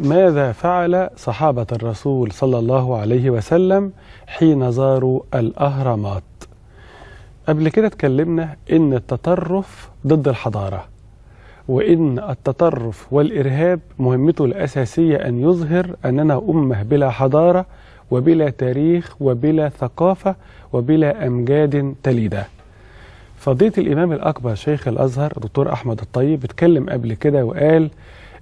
ماذا فعل صحابة الرسول صلى الله عليه وسلم حين زاروا الأهرامات قبل كده اتكلمنا إن التطرف ضد الحضارة وإن التطرف والإرهاب مهمته الأساسية أن يظهر أننا أمة بلا حضارة وبلا تاريخ وبلا ثقافة وبلا أمجاد تليده فضيلة الإمام الأكبر شيخ الأزهر دكتور أحمد الطيب اتكلم قبل كده وقال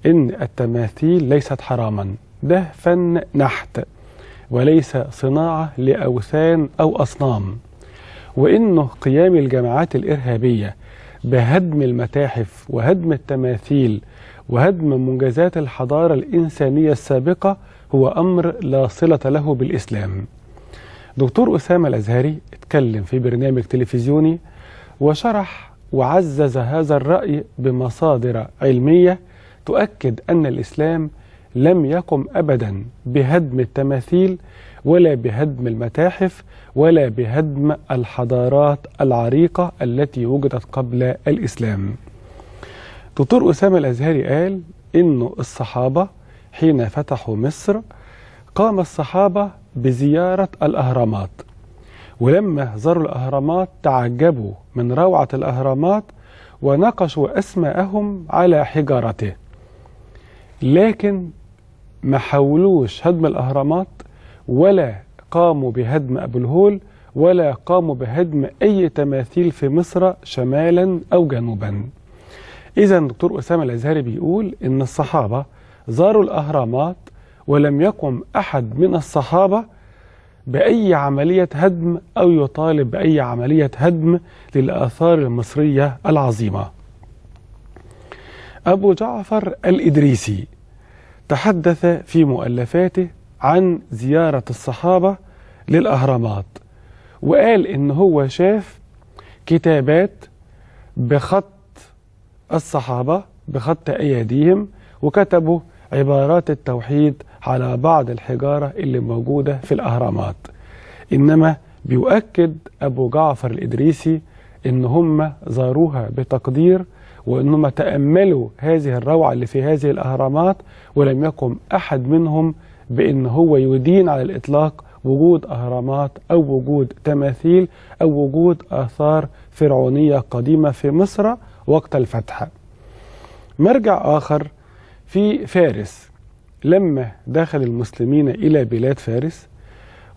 إن التماثيل ليست حراما ده فن نحت وليس صناعة لأوثان أو أصنام وإنه قيام الجماعات الإرهابية بهدم المتاحف وهدم التماثيل وهدم منجزات الحضارة الإنسانية السابقة هو أمر لا صلة له بالإسلام دكتور أسامة الأزهري اتكلم في برنامج تلفزيوني وشرح وعزز هذا الرأي بمصادر علمية تؤكد أن الإسلام لم يقم أبدا بهدم التماثيل ولا بهدم المتاحف ولا بهدم الحضارات العريقة التي وجدت قبل الإسلام دكتور أسامة الأزهري قال إنه الصحابة حين فتحوا مصر قام الصحابة بزيارة الأهرامات ولما زاروا الأهرامات تعجبوا من روعة الأهرامات ونقشوا أسماءهم على حجارته لكن ما حاولوش هدم الأهرامات ولا قاموا بهدم أبو الهول ولا قاموا بهدم أي تماثيل في مصر شمالا أو جنوبا إذا دكتور أسامة الأزهري بيقول إن الصحابة زاروا الأهرامات ولم يقم أحد من الصحابة بأي عملية هدم أو يطالب بأي عملية هدم للآثار المصرية العظيمة أبو جعفر الإدريسي تحدث في مؤلفاته عن زيارة الصحابة للأهرامات وقال إن هو شاف كتابات بخط الصحابة بخط أيديهم وكتبوا عبارات التوحيد على بعض الحجارة اللي موجودة في الأهرامات إنما بيؤكد أبو جعفر الإدريسي إن هم زاروها بتقدير وأنهم تأملوا هذه الروعة اللي في هذه الأهرامات ولم يقم أحد منهم بأن هو يدين على الإطلاق وجود أهرامات أو وجود تماثيل أو وجود آثار فرعونية قديمة في مصر وقت الفتح. مرجع آخر في فارس لما دخل المسلمين إلى بلاد فارس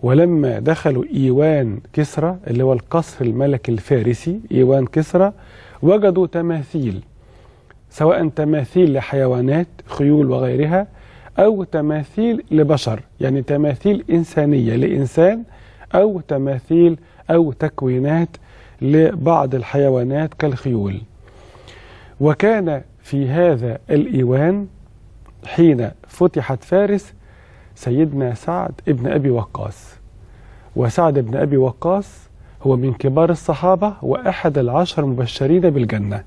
ولما دخلوا إيوان كسرى اللي هو القصر الملكي الفارسي إيوان كسرى وجدوا تماثيل سواء تماثيل لحيوانات خيول وغيرها أو تماثيل لبشر يعني تماثيل إنسانية لإنسان أو تماثيل أو تكوينات لبعض الحيوانات كالخيول وكان في هذا الإيوان حين فتحت فارس سيدنا سعد ابن أبي وقاص وسعد ابن أبي وقاص هو من كبار الصحابة وأحد العشر مبشرين بالجنة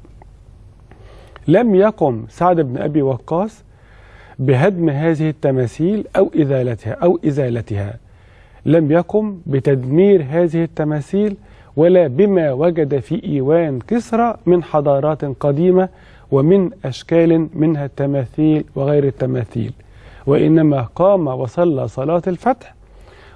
لم يقم سعد بن أبي وقاص بهدم هذه التماثيل أو إزالتها أو إزالتها لم يقم بتدمير هذه التماثيل ولا بما وجد في إيوان كسرى من حضارات قديمة ومن أشكال منها التماثيل وغير التماثيل وإنما قام وصلى صلاة الفتح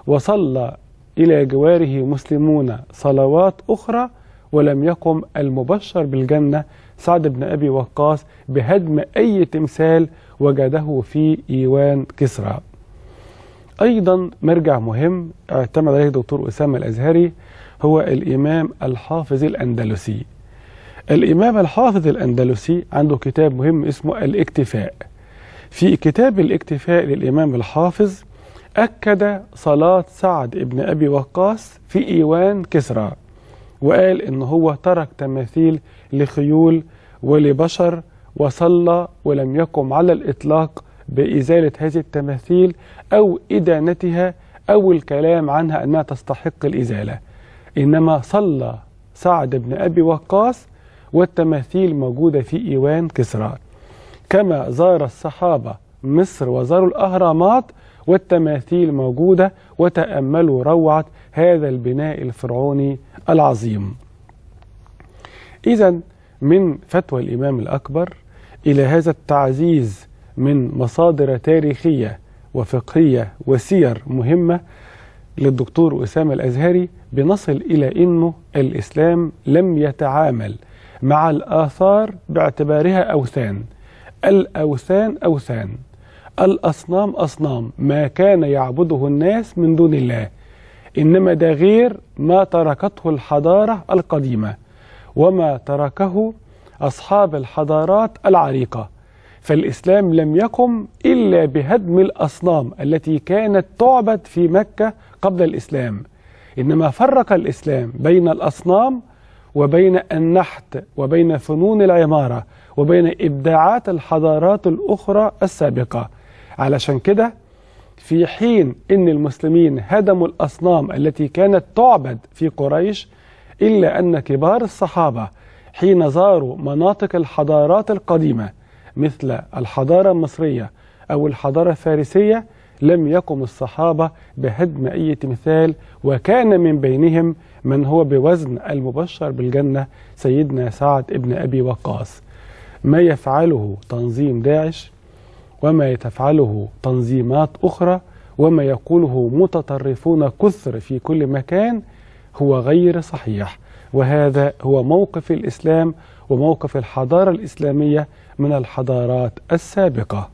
وصلى إلى جواره مسلمون صلوات أخرى ولم يقم المبشر بالجنة سعد بن أبي وقاص بهدم أي تمثال وجده في إيوان كسرى أيضا مرجع مهم اعتمد عليه دكتور أسامة الأزهري هو الإمام الحافظ الأندلسي الإمام الحافظ الأندلسي عنده كتاب مهم اسمه الاكتفاء في كتاب الاكتفاء للإمام الحافظ أكد صلاة سعد ابن أبي وقاص في إيوان كسرى وقال إن هو ترك تماثيل لخيول ولبشر وصلى ولم يقم على الإطلاق بإزالة هذه التماثيل أو إدانتها أو الكلام عنها أنها تستحق الإزالة إنما صلى سعد بن أبي وقاص والتماثيل موجودة في إيوان كسرى كما زار الصحابة مصر وزاروا الأهرامات والتماثيل موجودة وتأملوا روعة هذا البناء الفرعوني العظيم إذا من فتوى الإمام الأكبر إلى هذا التعزيز من مصادر تاريخية وفقهية وسير مهمة للدكتور أسامة الأزهري بنصل إلى أنه الإسلام لم يتعامل مع الآثار باعتبارها أوثان الأوثان أوثان الأصنام أصنام ما كان يعبده الناس من دون الله إنما ده غير ما تركته الحضارة القديمة وما تركه أصحاب الحضارات العريقة فالإسلام لم يقم إلا بهدم الأصنام التي كانت تعبد في مكة قبل الإسلام إنما فرق الإسلام بين الأصنام وبين النحت وبين فنون العمارة وبين إبداعات الحضارات الأخرى السابقة علشان كده في حين أن المسلمين هدموا الأصنام التي كانت تعبد في قريش إلا أن كبار الصحابة حين زاروا مناطق الحضارات القديمة مثل الحضارة المصرية أو الحضارة الفارسية لم يقم الصحابة بهدم أي تمثال وكان من بينهم من هو بوزن المبشر بالجنة سيدنا سعد ابن أبي وقاص ما يفعله تنظيم داعش وما تفعله تنظيمات أخرى وما يقوله متطرفون كثر في كل مكان هو غير صحيح وهذا هو موقف الإسلام وموقف الحضارة الإسلامية من الحضارات السابقة